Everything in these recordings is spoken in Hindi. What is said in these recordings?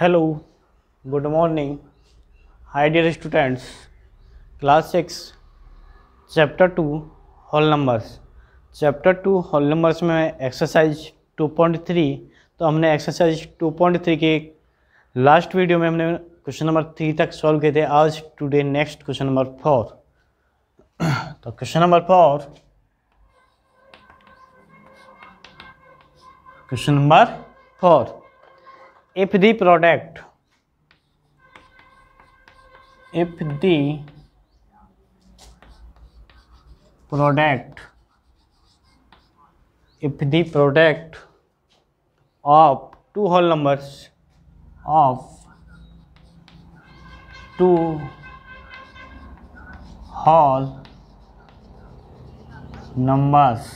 hello good morning hi dear students class six chapter two whole numbers chapter two whole numbers में एक्सरसाइज 2.3 तो हमने एक्सरसाइज 2.3 के लास्ट वीडियो में हमने क्वेश्चन नंबर थ्री तक सॉल्व किए थे आज today next question number four तो question number four question number four if the product if the product if the product of two whole numbers of two whole numbers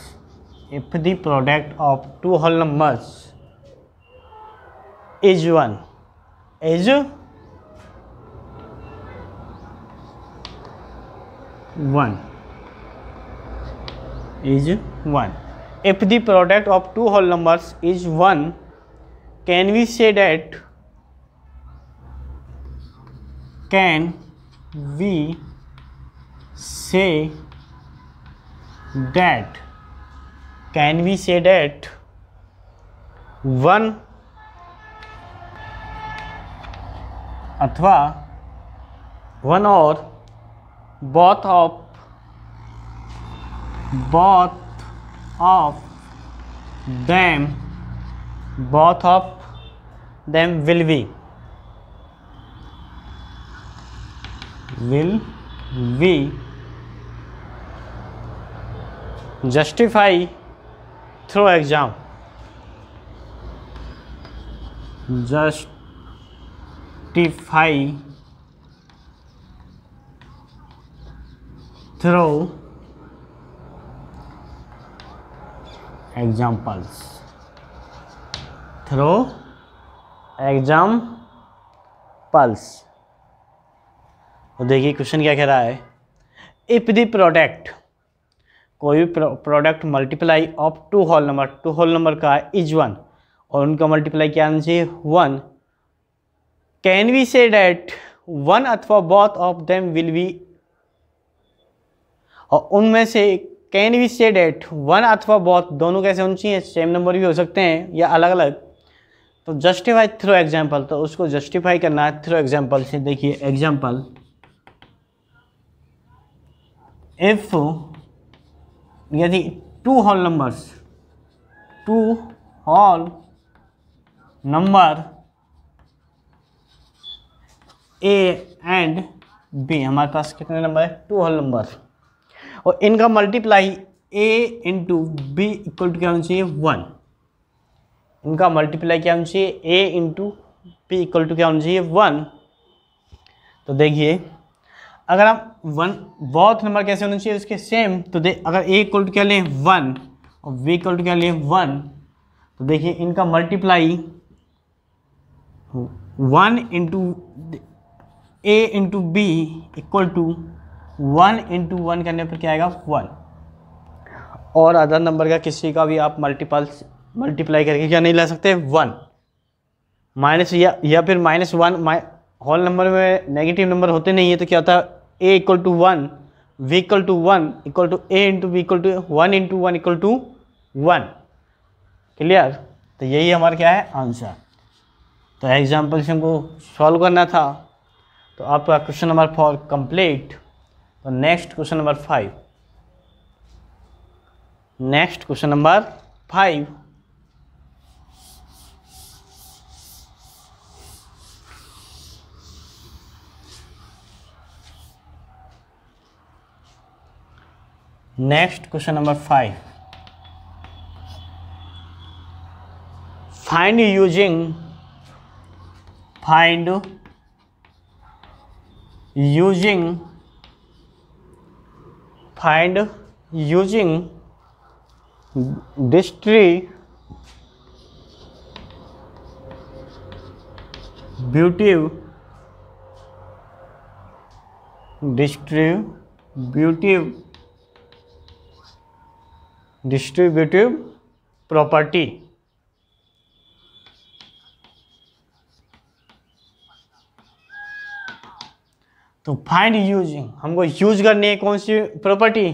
if the product of two whole numbers is 1 Is one is one if the product of two whole numbers is one can we say that can we say that can we say that one अथवा वन और both of both of them both of them will we will we justify through exam just through through examples through examples तो देखिए क्वेश्चन क्या कह रहा है इफ द प्रोडक्ट कोई भी product multiply of two whole number two whole number का इज वन और उनका मल्टीप्लाई क्या आना चाहिए one can we say that one अथवा both of them will be और उनमें से can we say that one अथवा बॉथ दोनों कैसे होनी चाहिए सेम नंबर भी हो सकते हैं या अलग अलग तो जस्टिफाई थ्रू एग्जाम्पल तो उसको जस्टिफाई करना है थ्रू एग्जाम्पल से देखिए एग्जाम्पल इफ यदि two whole numbers two whole number A and B हमारे पास कितने नंबर है टू होल नंबर और इनका multiply A into B equal to क्या होना चाहिए वन इनका मल्टीप्लाई क्या होना चाहिए A into B equal to क्या होना चाहिए वन तो देखिए अगर आप वन बहुत नंबर कैसे होना चाहिए उसके सेम तो दे अगर ए इक्वल टू क्या लें वन और बी इक्वल टू क्या लें वन तो देखिए इनका multiply one into A into B equal to one into one करने पर क्या आएगा वन और अदर नंबर का किसी का भी आप मल्टीपल मल्टीप्लाई करके क्या नहीं ला सकते वन माइनस या या फिर माइनस वन माइ होल नंबर में नेगेटिव नंबर होते नहीं है तो क्या होता है A equal to one B equal to one equal to A into B equal to one into one equal to one clear तो यही हमारा क्या है आंसर तो एग्जाम्पल से हमको सॉल्व करना था तो आपका क्वेश्चन नंबर फोर कंप्लीट तो next question number five next question number five next question number five find using find using find using this tree beautiful distributive distributive property तो फाइंड यूजिंग हमको यूज करनी है कौन सी प्रॉपर्टी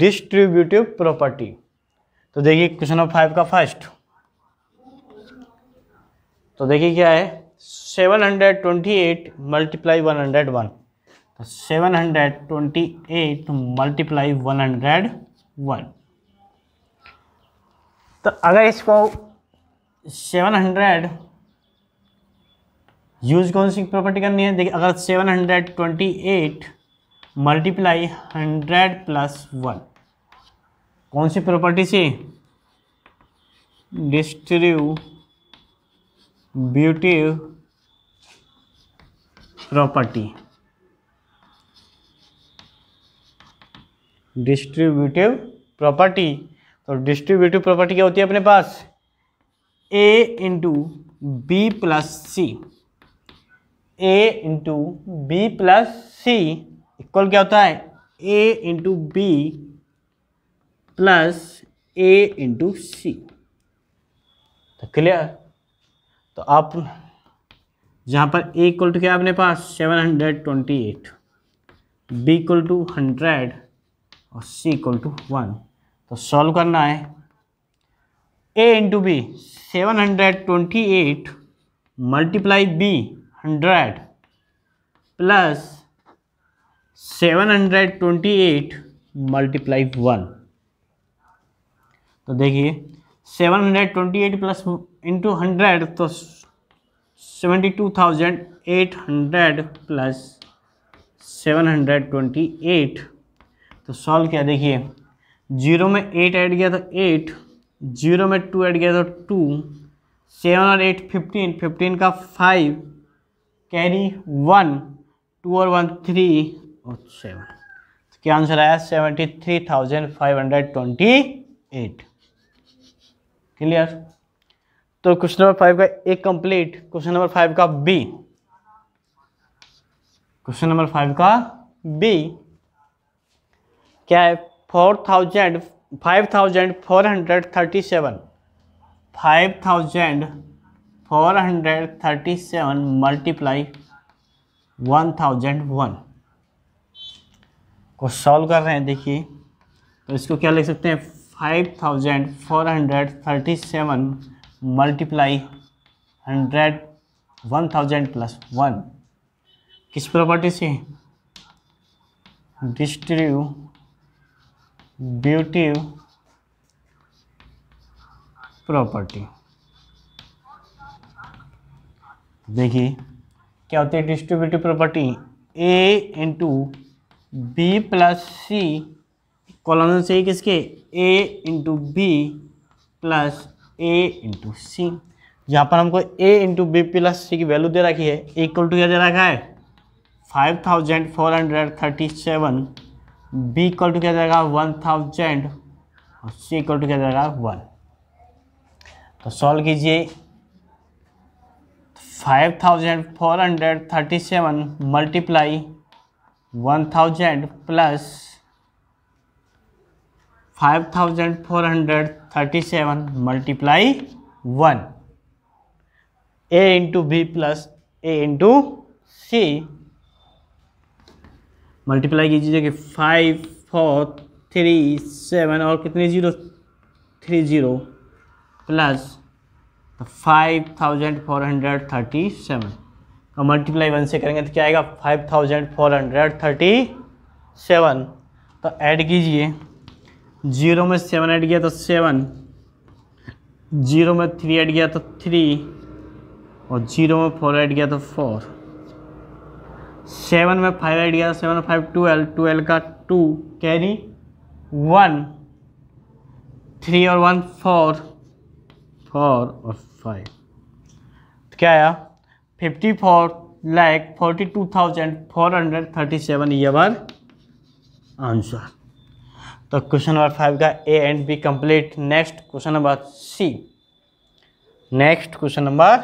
डिस्ट्रीब्यूटिव प्रॉपर्टी तो देखिए क्वेश्चन नंबर फाइव का फर्स्ट तो देखिए क्या है seven hundred twenty eight multiply one hundred one तो seven hundred twenty eight multiply one hundred one तो अगर इसको सेवन हंड्रेड यूज कौन सी प्रॉपर्टी करनी है देखिए अगर seven hundred twenty eight multiply hundred plus one कौन सी प्रॉपर्टी से डिस्ट्रीब्यूटिव प्रॉपर्टी डिस्ट्रीब्यूटिव प्रॉपर्टी तो डिस्ट्रीब्यूटिव प्रॉपर्टी क्या होती है अपने पास A into B plus C A into B plus C equal क्या होता है A into B plus A into C तो क्लियर तो आप जहाँ पर ए इक्वल टू क्या अपने पास seven hundred twenty eight B equal to hundred और सी इक्वल टू वन तो सॉल्व करना है A into B seven hundred twenty eight multiply B hundred plus seven hundred twenty eight multiply one तो देखिए seven hundred twenty eight plus into hundred तो seventy two thousand eight hundred plus seven hundred twenty eight तो सॉल्व क्या देखिए जीरो में एट ऐड गया तो एट जीरो में टू ऐड गया तो टू सेवन और एट फिफ्टीन फिफ्टीन का फाइव कैरी वन टू और वन थ्री और oh, सेवन तो क्या आंसर आया seventy three thousand five hundred twenty eight clear तो क्वेश्चन नंबर फाइव का A complete question number five का बी क्वेश्चन नंबर फाइव का बी क्या है four thousand five thousand four hundred thirty seven five thousand four hundred thirty seven multiply one thousand one को सॉल्व कर रहे हैं देखिए तो इसको क्या लिख सकते हैं five thousand four hundred thirty seven multiply hundred one thousand plus one किस प्रॉपर्टी से डिस्ट्रीव ब्यूटिव प्रॉपर्टी देखिए क्या होती है distributive property A into B plus C column से किसके A into B plus A into C यहाँ पर हमको A into B plus C की वैल्यू दे रखी है इक्वल टू क्या दे रखा है five thousand four hundred thirty seven B equal to क्या जाएगा वन थाउजेंड और सी इक्वल टू क्या जाएगा वन तो सॉल्व कीजिए five thousand four hundred thirty seven multiply one thousand plus five thousand four hundred thirty seven multiply one A into B plus A into C multiply कीजिए कि फाइव फोर थ्री सेवन और कितने जीरो थ्री जीरो प्लस तो five thousand four hundred thirty seven का मल्टीप्लाई वन से करेंगे तो क्या आएगा five thousand four hundred thirty seven तो ऐड कीजिए जीरो में सेवन ऐड किया तो सेवन जीरो में थ्री ऐड किया तो थ्री और जीरो में फोर ऐड किया तो फोर सेवन में फाइव ऐड किया तो सेवन फाइव ट्वेल्व ट्वेल्व का टू कैरी वन थ्री और वन फोर फोर और फाइव तो क्या आया fifty four lakh forty two thousand four hundred thirty seven ये बार आंसर तो क्वेश्चन नंबर फाइव का A and B complete next question number C next question number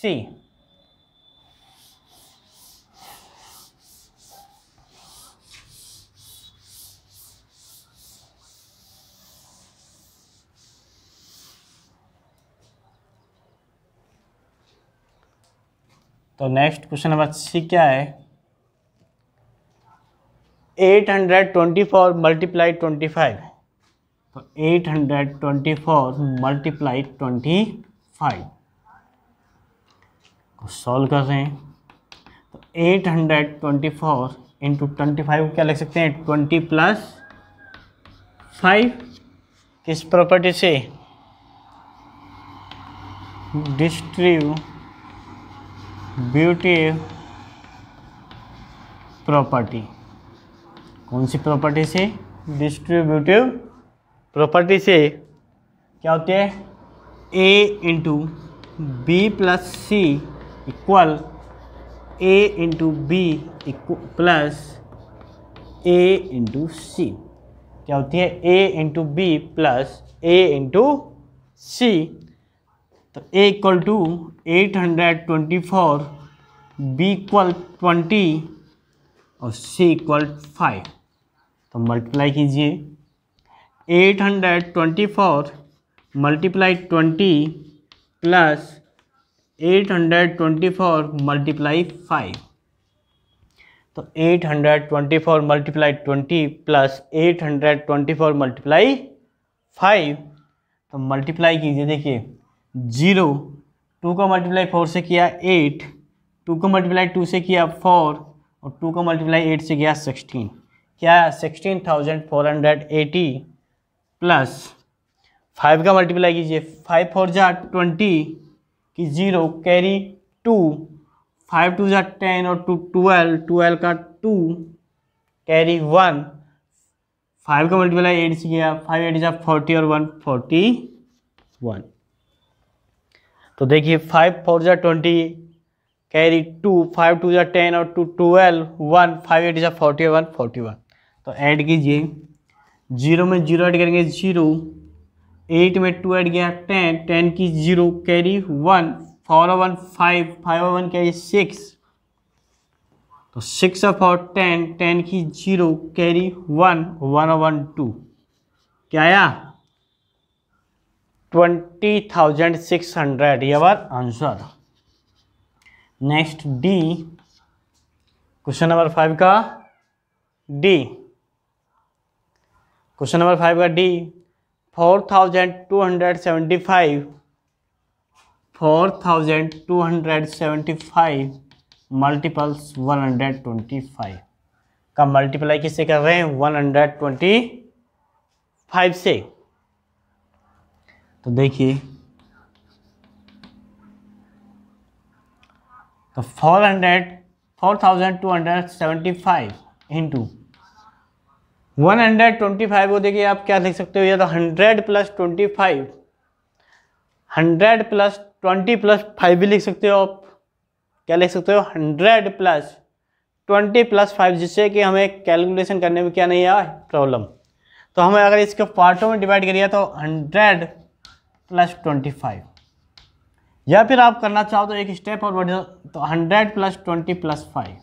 C तो नेक्स्ट क्वेश्चन नंबर सी क्या है 824 hundred twenty four multiply twenty five तो eight hundred twenty four multiply twenty five को सॉल्व कर रहे हैं तो eight hundred twenty four into twenty five क्या लिख सकते हैं ट्वेंटी प्लस फाइव किस प्रॉपर्टी से डिस्ट्रीब्यू ब्यूटी प्रॉपर्टी कौन सी प्रॉपर्टी से डिस्ट्रीब्यूटिव प्रॉपर्टी से क्या होती है A into B plus C equal A into B plus A into C क्या होती है A into B plus A into C तो A equal to eight hundred twenty four B equal twenty और सी इक्वल फाइव तो मल्टीप्लाई कीजिए eight hundred twenty four multiply twenty plus eight hundred twenty four multiply five तो eight hundred twenty four multiply twenty plus eight hundred twenty four multiply five तो मल्टीप्लाई कीजिए देखिए जीरो टू का मल्टीप्लाई फोर से किया एट टू को मल्टीप्लाई टू से किया फोर और टू को मल्टीप्लाई एट से किया सिक्सटीन क्या sixteen thousand four hundred eighty plus five का मल्टीप्लाई कीजिए फाइव फोर ज़ा ट्वेंटी की zero carry two five two ज़ा टेन और टू ट्वेल्व ट्वेल्व का टू कैरी वन फाइव का मल्टीप्लाई एट से किया फाइव एट ज़ा फोर्टी और वन फोर्टी वन तो देखिए फाइव फोर जै twenty carry two five two जै टेन और two twelve one five eight जै फोर्टी वन फोर्टी वन तो ऐड कीजिए जीरो में जीरो ऐड करेंगे जीरो एट में टू ऐड गया टेन टेन की zero carry one four one five five one carry six तो सिक्स ऑफ और टेन टेन की zero carry one one one two क्या आया twenty thousand six hundred your answer next D question number five का डी क्वेश्चन नंबर फाइव का D four thousand two hundred seventy five four thousand two hundred seventy five multiples one hundred twenty five का मल्टीप्लाई किससे कर रहे हैं वन हंड्रेड ट्वेंटी फाइव से तो देखिए तो four hundred four thousand two hundred seventy five into one hundred twenty five को देखिए आप क्या लिख सकते हो या तो hundred plus twenty five hundred plus twenty plus five भी लिख सकते हो आप क्या लिख सकते हो hundred plus twenty plus five जिससे कि हमें कैलकुलेशन करने में क्या नहीं आए प्रॉब्लम तो हमें अगर इसके पार्टों में डिवाइड करिए तो हंड्रेड प्लस ट्वेंटी फाइव या फिर आप करना चाहो तो एक स्टेप और बढ़ तो hundred plus twenty plus five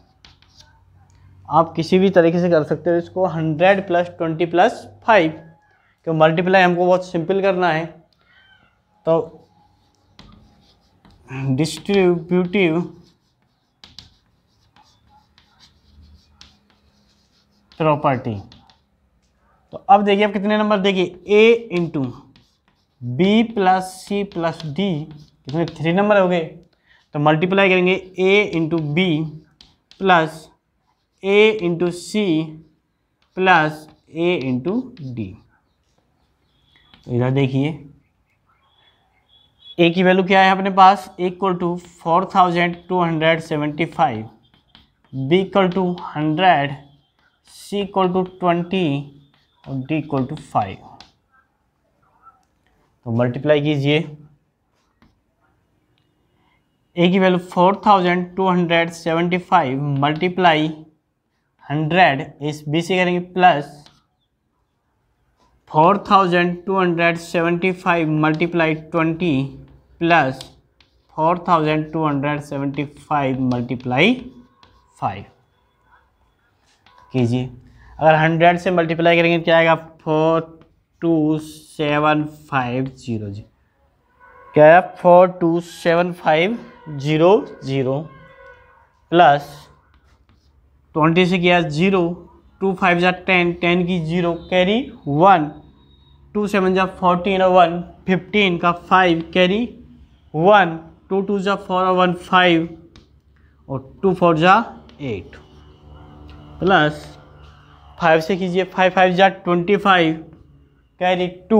आप किसी भी तरीके से कर सकते हो इसको hundred plus twenty plus five क्यों मल्टीप्लाई हमको बहुत सिंपल करना है तो डिस्ट्रीब्यूटिव प्रॉपर्टी तो अब देखिए आप कितने नंबर देखिए A into B plus C plus D कितने थ्री नंबर हो गए तो मल्टीप्लाई करेंगे A into B plus A into C plus A into D इधर देखिए ए की वैल्यू क्या है अपने पास equal to four thousand two hundred seventy five B equal to hundred C equal to twenty और डी इक्वल टू फाइव तो मल्टीप्लाई कीजिए ए की value four thousand two hundred seventy five multiply hundred इस बी से करेंगे plus four thousand two hundred seventy five multiply twenty plus four thousand two hundred seventy five multiply five कीजिए अगर हंड्रेड से मल्टीप्लाई करेंगे तो क्या आएगा four two seven five zero जी क्या है four two seven five zero zero plus twenty से किया जीरो टू फाइव जा टेन टेन की zero carry one two seven जा फोर्टीन और वन फिफ्टीन का five carry one two two जा फोर और वन फाइव और टू फोर जा एट प्लस फाइव से कीजिए फाइव फाइव जा twenty five carry two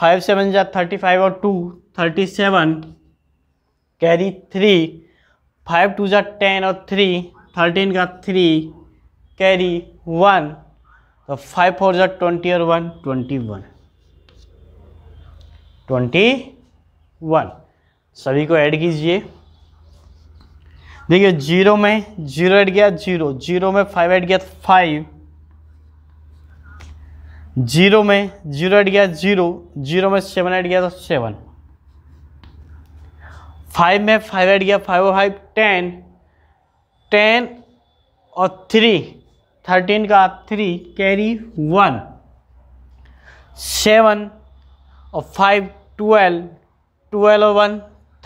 five seven जा थर्टी फाइव और two thirty seven carry three five two जा टेन और थ्री थर्टीन का थ्री कैरी वन तो फाइव फोर जा ट्वेंटी और one twenty one twenty one सभी को ऐड कीजिए देखिए जीरो में जीरो ऐड गया जीरो जीरो में फाइव ऐड गया तो फाइव जीरो में जीरो हट गया जीरो जीरो में सेवन हट गया तो सेवन फाइव में फाइव एट गया फाइव और फाइव टेन टेन और थ्री थर्टीन का थ्री कैरी वन सेवन और फाइव ट्वेल्व ट्वेल्व और वन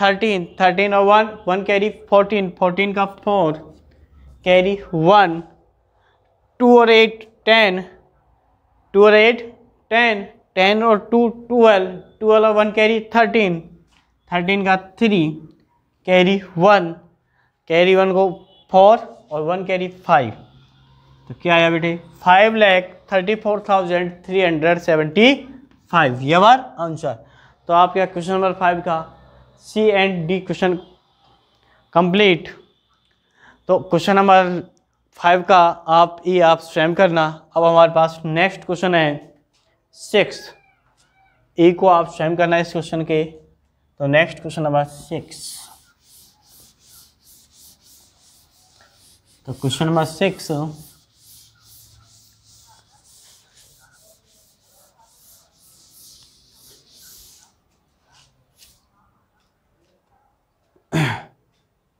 थर्टीन थर्टीन और one one carry fourteen fourteen का फोर कैरी वन टू और एट टेन टू और एट टेन टेन और टू ट्वेल्व ट्वेल्व और वन कैरी थर्टीन थर्टीन का three carry one carry one को फोर और वन कैरी फाइव तो क्या आया बेटे five lakh thirty four thousand three hundred seventy five ये बार आंसर तो आपका क्वेश्चन नंबर फाइव का C and D question complete तो क्वेश्चन नंबर फाइव का आप ये आप स्वयं करना अब हमारे पास नेक्स्ट क्वेश्चन है सिक्स ए को आप स्वयं करना है इस क्वेश्चन के तो नेक्स्ट क्वेश्चन नंबर सिक्स तो question number six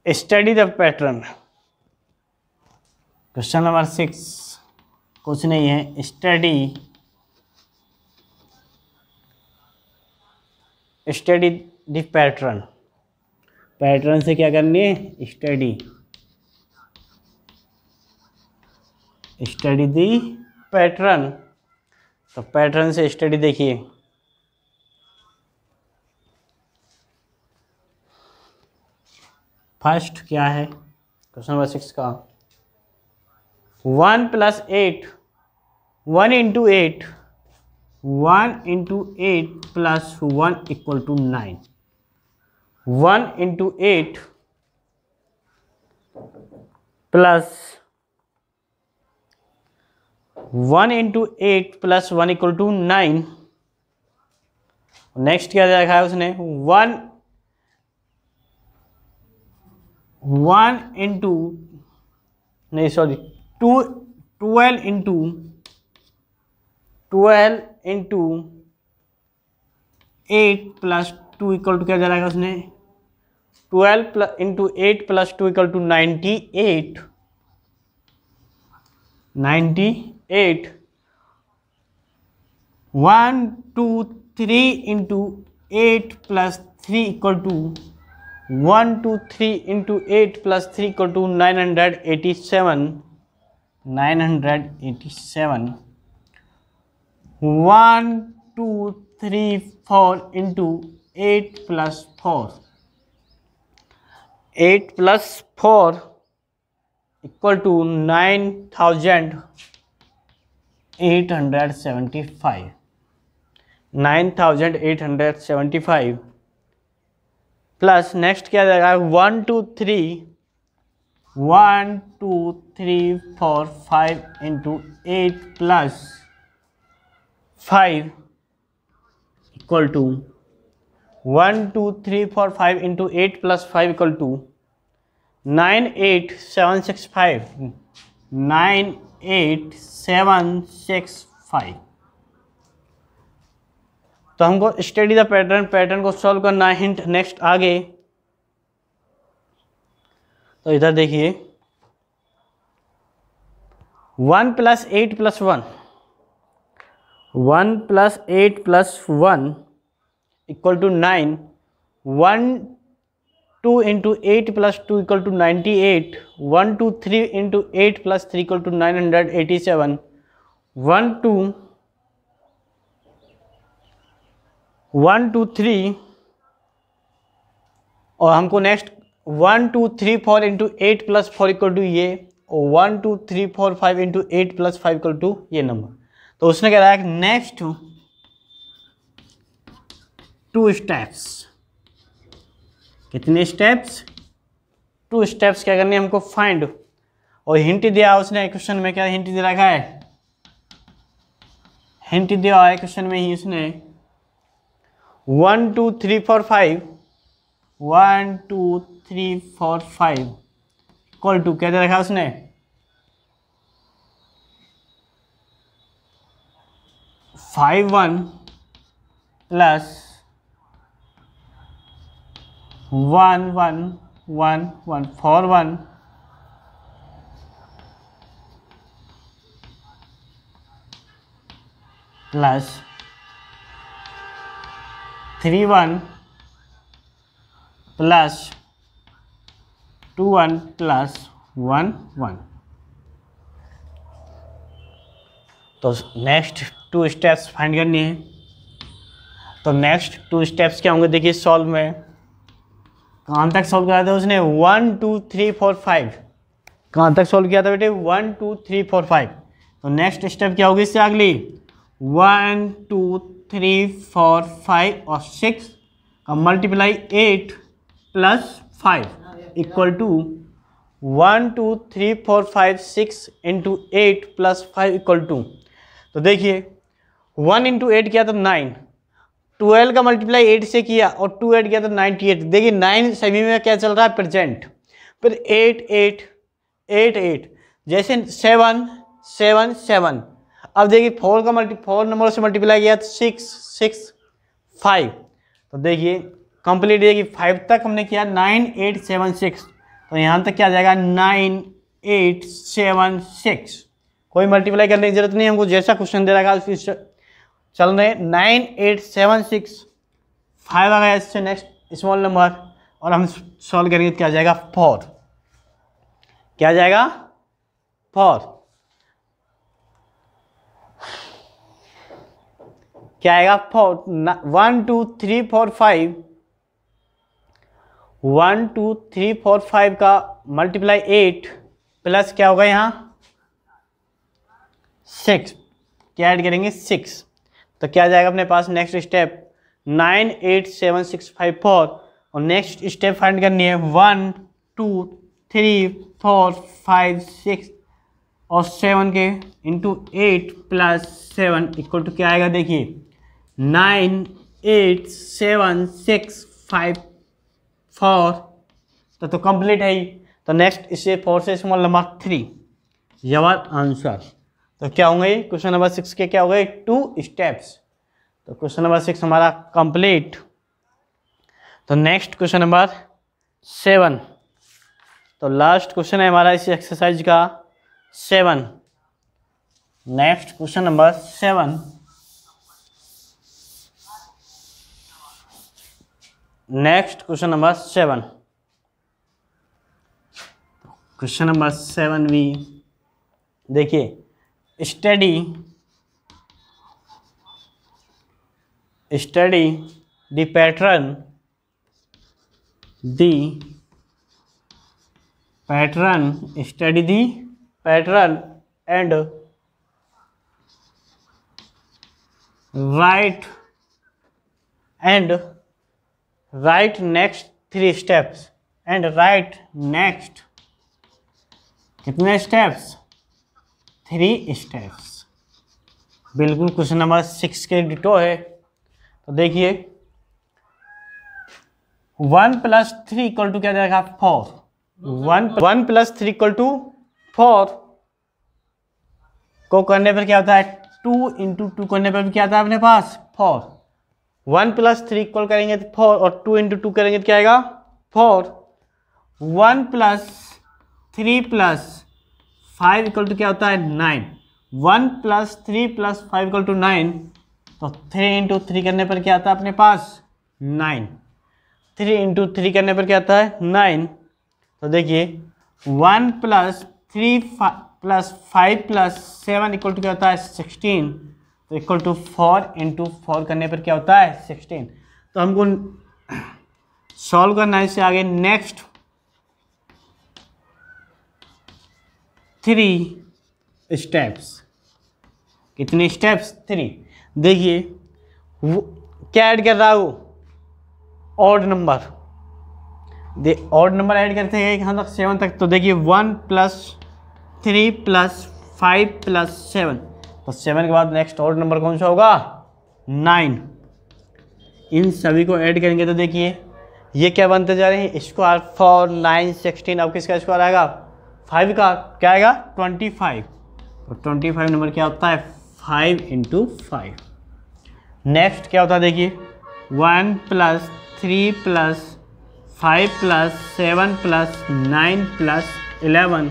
study the pattern question number six कुछ नहीं है study study the pattern pattern से क्या करनी है स्टडी स्टडी दी पैटर्न तो पैटर्न से स्टडी देखिए फर्स्ट क्या है क्वेश्चन नंबर सिक्स का one plus eight one into eight one into eight plus one equal to nine one into eight plus one into eight plus one equal to nine next क्या दे रखा है उसने वन वन इंटू नहीं sorry two twelve into twelve into eight plus two equal to क्या है उसने twelve plus into eight plus two equal to ninety eight ninety eight one two three into eight plus three equal to one two three into eight plus three equal to nine hundred eighty seven nine hundred eighty seven one two three four into eight plus four eight plus four equal to nine thousand eight hundred seventy five nine thousand eight hundred seventy five plus next क्या जाएगा one two three one two three four five into eight plus five equal to one two three four five into eight plus five equal to nine eight seven six five nine eight seven six five तो हमको स्टडी द पैटर्न पैटर्न को सॉल्व करना हिंट नेक्स्ट आगे तो इधर देखिए one plus eight plus one one plus eight plus one equal to nine one two into eight plus two equal to ninety eight one two three into eight plus three equal to nine hundred eighty seven one two one two three और हमको next one two three four into eight plus four equal to ये one two three four five into eight plus five equal to ये नंबर तो उसने कह रहा है नेक्स्ट टू स्टेप्स कितने स्टेप्स टू स्टेप्स क्या करनी हमको फाइंड और हिंट दिया उसने क्वेश्चन में क्या हिंट दे रखा है हिंट दिया है क्वेश्चन में ही उसने one two three four five one two three four five equal to क्या दे रखा उसने five one plus one one one one four one plus three one plus two one plus one one तो नेक्स्ट टू स्टेप्स फाइंड करनी है तो नेक्स्ट टू स्टेप्स क्या होंगे देखिए सॉल्व में कहाँ तक सॉल्व करा था उसने one two three four five कहाँ तक सॉल्व किया था बेटे one two three four five तो नेक्स्ट स्टेप क्या होगी इससे अगली one two three four five और सिक्स का multiply eight plus five equal to one two three four five six into eight plus five equal to तो देखिए वन इंटू एट किया तो नाइन ट्वेल्व का मल्टीप्लाई एट से किया और टू एट किया तो नाइन्टी एट देखिए नाइन सभी में क्या चल रहा है प्रेजेंट फिर एट एट एट एट जैसे सेवन सेवन सेवन अब देखिए फोर का मल्टी फोर नंबर से मल्टीप्लाई किया तो सिक्स सिक्स फाइव तो देखिए कंप्लीट ये कि फाइव तक हमने किया नाइन एट सेवन सिक्स तो यहाँ तक क्या आ जाएगा नाइन एट सेवन सिक्स कोई मल्टीप्लाई करने की जरूरत नहीं हमको जैसा क्वेश्चन दे रहा है चल रहे nine eight seven six five आ गया इससे नेक्स्ट स्मॉल नंबर और हम सॉल्व करेंगे क्या जाएगा फोर क्या आ जाएगा फोर क्या आएगा four one two three four five one two three four five का मल्टीप्लाई एट प्लस क्या होगा यहाँ सिक्स क्या ऐड करेंगे सिक्स तो क्या जाएगा अपने पास next step nine eight seven six five four और नेक्स्ट स्टेप फाइंड करनी है one two three four five six और सेवन के into eight plus seven equal to क्या आएगा देखिए nine eight seven six five four तो तो कंप्लीट है ही तो नेक्स्ट इसे फोर से small number three your answer तो क्या होंगे क्वेश्चन नंबर सिक्स के क्या हो गए टू स्टेप्स तो क्वेश्चन नंबर सिक्स हमारा कंप्लीट तो नेक्स्ट क्वेश्चन नंबर सेवन तो लास्ट क्वेश्चन है हमारा इस एक्सरसाइज का seven next question number seven next question number seven question number seven भी देखिए study study the pattern the pattern study the pattern and write and write next three steps and write next कितने steps थ्री स्टेप्स बिल्कुल क्वेश्चन नंबर सिक्स के डिटो है तो देखिए one plus three equal to क्या जाएगा four one one plus three equal to four को करने पर क्या होता है टू इंटू टू करने पर भी क्या आता है अपने पास four one plus three equal करेंगे तो फोर और टू इंटू टू करेंगे तो क्या आएगा four one plus three plus five equal to क्या होता है nine one plus three plus five equal to nine तो थ्री इंटू थ्री करने पर क्या आता है अपने पास नाइन थ्री इंटू थ्री करने पर क्या आता है नाइन तो देखिए one plus three plus five plus seven equal to क्या होता है sixteen equal to four into four करने पर क्या होता है सिक्सटीन तो हमको सॉल्व करना है इससे आगे नेक्स्ट थ्री स्टेप्स कितने स्टेप्स थ्री देखिए वो क्या ऐड कर रहा है वो ऑड नंबर दे ऑड नंबर ऐड करते हैं यहाँ तक सेवन तक तो देखिए one plus three plus five plus seven तो सेवन के बाद नेक्स्ट और नंबर कौन सा होगा नाइन इन सभी को ऐड करेंगे तो देखिए ये क्या बनते जा रहे हैं स्क्वायर फोर नाइन सिक्सटीन अब किसका स्क्वायर आएगा फाइव का क्या आएगा ट्वेंटी फाइव और ट्वेंटी फाइव नंबर क्या होता है फाइव इंटू फाइव नेक्स्ट क्या होता है देखिए one plus three plus five plus seven plus nine plus eleven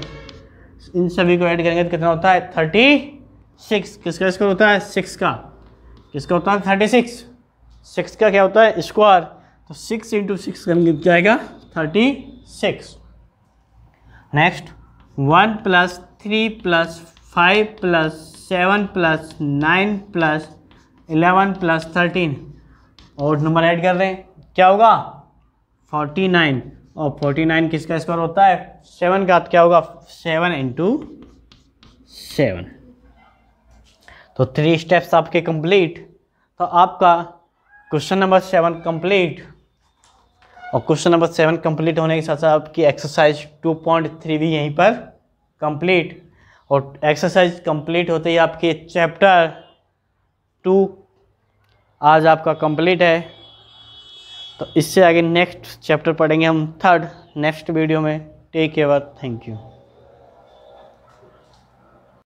इन सभी को ऐड करेंगे तो कितना होता है थर्टी सिक्स किसका स्क्वायर होता है सिक्स का किसका होता है थर्टी सिक्स सिक्स का क्या होता है स्क्वायर तो सिक्स इंटू सिक्स करेंगे मतलब क्या आएगा thirty six next one plus three plus five plus seven plus nine plus eleven plus thirteen और नंबर ऐड कर रहे हैं क्या होगा फोर्टी नाइन और फोर्टी नाइन किसका स्क्वायर होता है सेवन का तो क्या होगा सेवन इंटू सेवन तो थ्री स्टेप्स आपके कंप्लीट तो आपका क्वेश्चन नंबर सेवन कंप्लीट और क्वेश्चन नंबर सेवन कंप्लीट होने के साथ साथ आपकी एक्सरसाइज टू पॉइंट थ्री भी यहीं पर कंप्लीट और एक्सरसाइज कंप्लीट होते ही आपके चैप्टर टू आज आपका कंप्लीट है तो इससे आगे नेक्स्ट चैप्टर पढ़ेंगे हम थर्ड नेक्स्ट वीडियो में टेक केयर थैंक यू